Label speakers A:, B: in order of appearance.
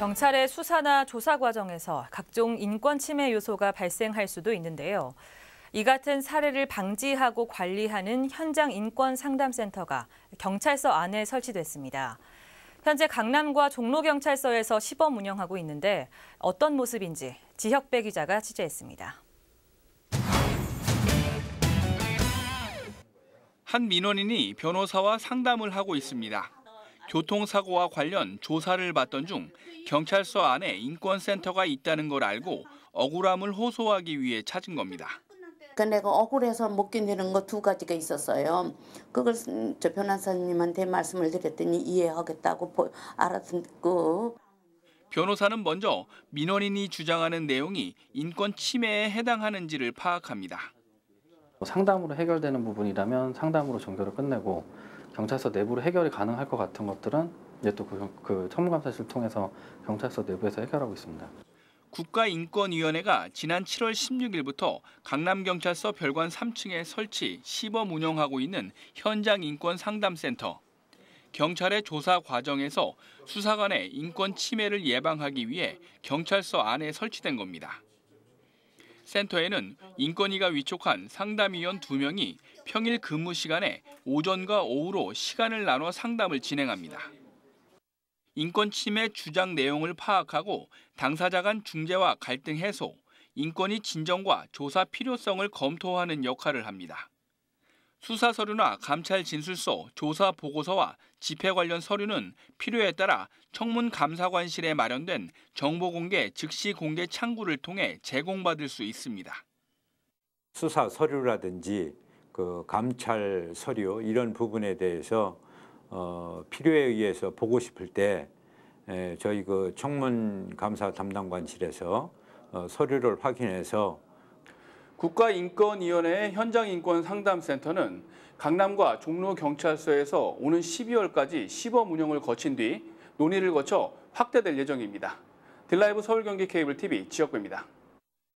A: 경찰의 수사나 조사 과정에서 각종 인권 침해 요소가 발생할 수도 있는데요. 이 같은 사례를 방지하고 관리하는 현장 인권 상담센터가 경찰서 안에 설치됐습니다. 현재 강남과 종로경찰서에서 시범 운영하고 있는데 어떤 모습인지 지혁배 기자가 취재했습니다.
B: 한 민원인이 변호사와 상담을 하고 있습니다. 교통사고와 관련 조사를 받던 중 경찰서 안에 인권센터가 있다는 걸 알고 억울함을 호소하기 위해 찾은 겁니다. 그 내가 억울해서 못 견디는 거 두 가지가 있었어요. 그걸 저 변호사님한테 말씀을 드렸더니 이해하겠다고 알아고 변호사는 먼저 민원인이 주장하는 내용이 인권 침해에 해당하는지를 파악합니다.
C: 상담으로 해결되는 부분이라면 상담으로 종결을 끝내고 경찰서 내부로 해결이 가능할 것 같은 것들은 이제 또그 그 청문감사실 그 통해서 경찰서 내부에서 해결하고 있습니다.
B: 국가인권위원회가 지난 7월 16일부터 강남경찰서 별관 3층에 설치, 시범 운영하고 있는 현장인권상담센터. 경찰의 조사 과정에서 수사관의 인권 침해를 예방하기 위해 경찰서 안에 설치된 겁니다. 센터에는 인권위가 위촉한 상담위원 2명이 평일 근무 시간에 오전과 오후로 시간을 나눠 상담을 진행합니다. 인권 침해 주장 내용을 파악하고 당사자 간 중재와 갈등 해소, 인권위 진정과 조사 필요성을 검토하는 역할을 합니다. 수사 서류나 감찰 진술서, 조사 보고서와 집회 관련 서류는 필요에 따라 청문 감사관실에 마련된 정보 공개 즉시 공개 창구를 통해 제공받을 수 있습니다.
C: 수사 서류라든지 그 감찰 서류 이런 부분에 대해서 어, 필요에 의해서 보고 싶을 때 에, 저희 그 청문 감사 담당관실에서 어, 서류를 확인해서
B: 국가인권위원회의 현장인권상담센터는 강남과 종로경찰서에서 오는 12월까지 시범 운영을 거친 뒤 논의를 거쳐 확대될 예정입니다. 딜라이브 서울경기 케이블 TV 지역구입니다.